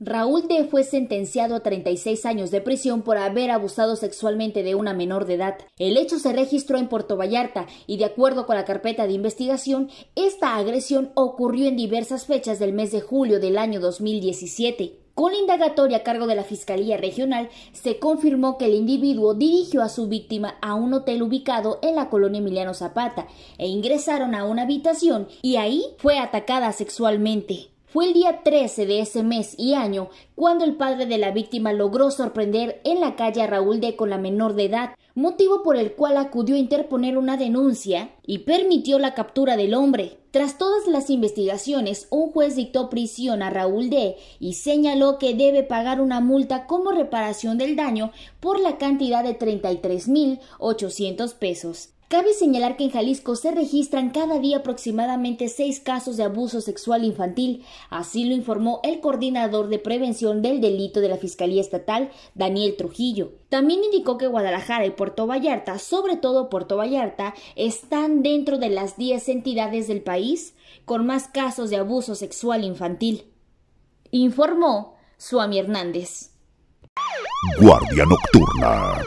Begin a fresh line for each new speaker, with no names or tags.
Raúl D. fue sentenciado a 36 años de prisión por haber abusado sexualmente de una menor de edad. El hecho se registró en Puerto Vallarta y, de acuerdo con la carpeta de investigación, esta agresión ocurrió en diversas fechas del mes de julio del año 2017. Con la indagatoria a cargo de la Fiscalía Regional, se confirmó que el individuo dirigió a su víctima a un hotel ubicado en la colonia Emiliano Zapata e ingresaron a una habitación y ahí fue atacada sexualmente. Fue el día 13 de ese mes y año cuando el padre de la víctima logró sorprender en la calle a Raúl D con la menor de edad, motivo por el cual acudió a interponer una denuncia y permitió la captura del hombre. Tras todas las investigaciones, un juez dictó prisión a Raúl D y señaló que debe pagar una multa como reparación del daño por la cantidad de 33.800 pesos. Cabe señalar que en Jalisco se registran cada día aproximadamente seis casos de abuso sexual infantil, así lo informó el coordinador de prevención del delito de la Fiscalía Estatal, Daniel Trujillo. También indicó que Guadalajara y Puerto Vallarta, sobre todo Puerto Vallarta, están dentro de las 10 entidades del país con más casos de abuso sexual infantil. Informó Suami Hernández. Guardia Nocturna.